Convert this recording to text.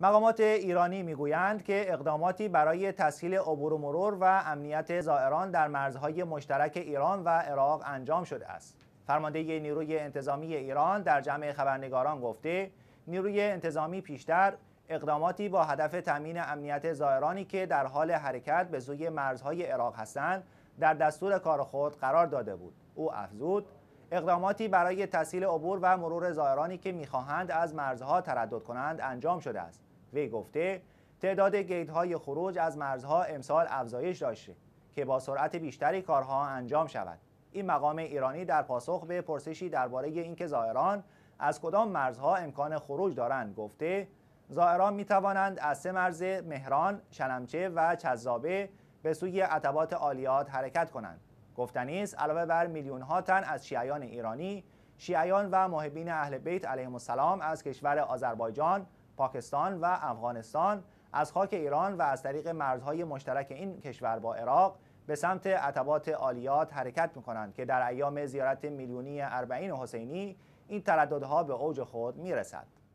مقامات ایرانی میگویند که اقداماتی برای تسهیل عبور و مرور و امنیت زائران در مرزهای مشترک ایران و عراق انجام شده است. فرمانده نیروی انتظامی ایران در جمع خبرنگاران گفته نیروی انتظامی پیشتر اقداماتی با هدف تامین امنیت زائرانی که در حال حرکت به سوی مرزهای عراق هستند در دستور کار خود قرار داده بود. او افزود اقداماتی برای تسهیل عبور و مرور زائرانی که میخواهند از مرزها تردد کنند انجام شده است وی گفته تعداد گیدهای خروج از مرزها امسال افزایش داشته که با سرعت بیشتری کارها انجام شود این مقام ایرانی در پاسخ به پرسشی درباره اینکه زائران از کدام مرزها امکان خروج دارند گفته زائران می توانند از سه مرز مهران، شلمچه و چذابه به سوی عتبات عالیات حرکت کنند گفتنی است علاوه بر میلیون تن از شیعیان ایرانی شیعیان و محبین اهل بیت علیهم السلام از کشور آذربایجان، پاکستان و افغانستان از خاک ایران و از طریق مرزهای مشترک این کشور با عراق به سمت عتبات عالیات حرکت میکنند که در ایام زیارت میلیونی اربعین حسینی این ترددها به اوج خود میرسد